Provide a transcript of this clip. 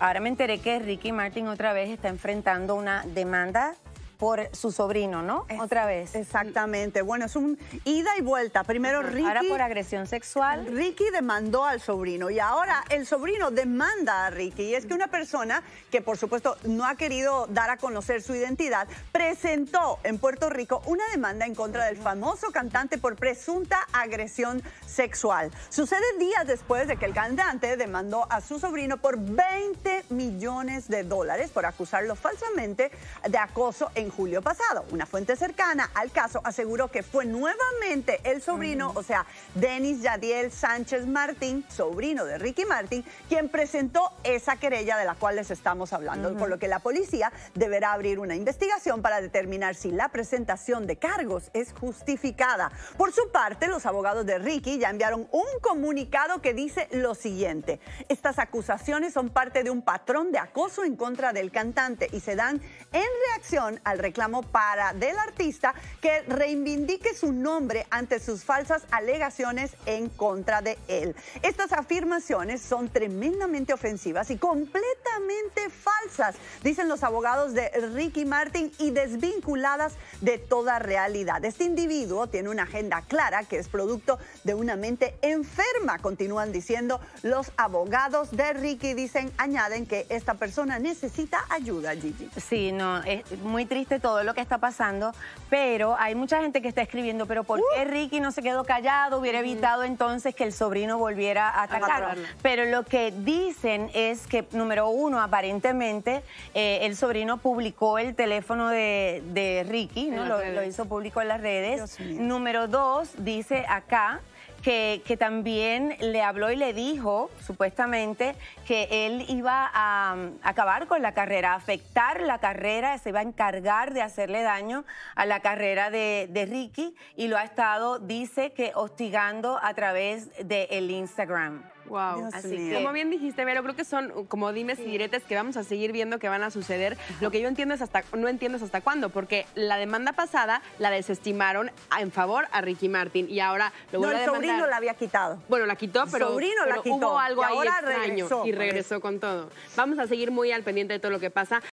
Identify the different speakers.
Speaker 1: Ahora me enteré que Ricky Martin otra vez está enfrentando una demanda por su
Speaker 2: sobrino, ¿no? Otra vez. Exactamente. Bueno, es un ida y vuelta. Primero Ricky. Ahora por agresión sexual. Ricky demandó al sobrino y ahora el sobrino demanda a Ricky. Y es que una persona que, por supuesto, no ha querido dar a conocer su identidad, presentó en Puerto Rico una demanda en contra del famoso cantante por presunta agresión sexual. Sucede días después de que el cantante demandó a su sobrino por 20 millones de dólares por acusarlo falsamente de acoso en julio pasado. Una fuente cercana al caso aseguró que fue nuevamente el sobrino, mm. o sea, Denis Yadiel Sánchez Martín, sobrino de Ricky Martín, quien presentó esa querella de la cual les estamos hablando, por lo que la policía deberá abrir una investigación para determinar si la presentación de cargos es justificada. Por su parte, los abogados de Ricky ya enviaron un comunicado que dice lo siguiente. Estas acusaciones son parte de un patrón de acoso en contra del cantante y se dan en reacción al reclamo para del artista que reivindique su nombre ante sus falsas alegaciones en contra de él. Estas afirmaciones son tremendamente ofensivas y completamente falsas dicen los abogados de Ricky Martin y desvinculadas de toda realidad. Este individuo tiene una agenda clara que es producto de una mente enferma, continúan diciendo los abogados de Ricky, dicen, añaden que esta persona necesita ayuda, Gigi.
Speaker 1: Sí, no, es muy triste todo lo que está pasando, pero hay mucha gente que está escribiendo, pero ¿por qué uh. Ricky no se quedó callado? Hubiera evitado entonces que el sobrino volviera a atacarlo. Pero lo que dicen es que, número uno, aparentemente, eh, el sobrino publicó el teléfono de, Ricky, Lo, lo, hizo público en las redes. Número dos, dice acá, que, también le habló y le dijo, supuestamente, que él iba a um, acabar con la carrera, afectar la carrera, se iba a encargar de hacerle daño a la carrera de, Ricky y lo ha estado, dice que hostigando a través del el Instagram. Wow. Así como bien dijiste, pero creo que son uh, como dimes y diretes que vamos a seguir viendo que van a suceder. Lo que yo entiendo es hasta, no entiendo es hasta cuándo, porque la demanda pasada la desestimaron en favor a Ricky Martin y ahora lo vuelve a demandar sobrino
Speaker 2: la había quitado. Bueno, la quitó, pero, la hubo algo ahí extraño y regresó con todo.
Speaker 1: Vamos a seguir muy al pendiente de todo lo que pasa.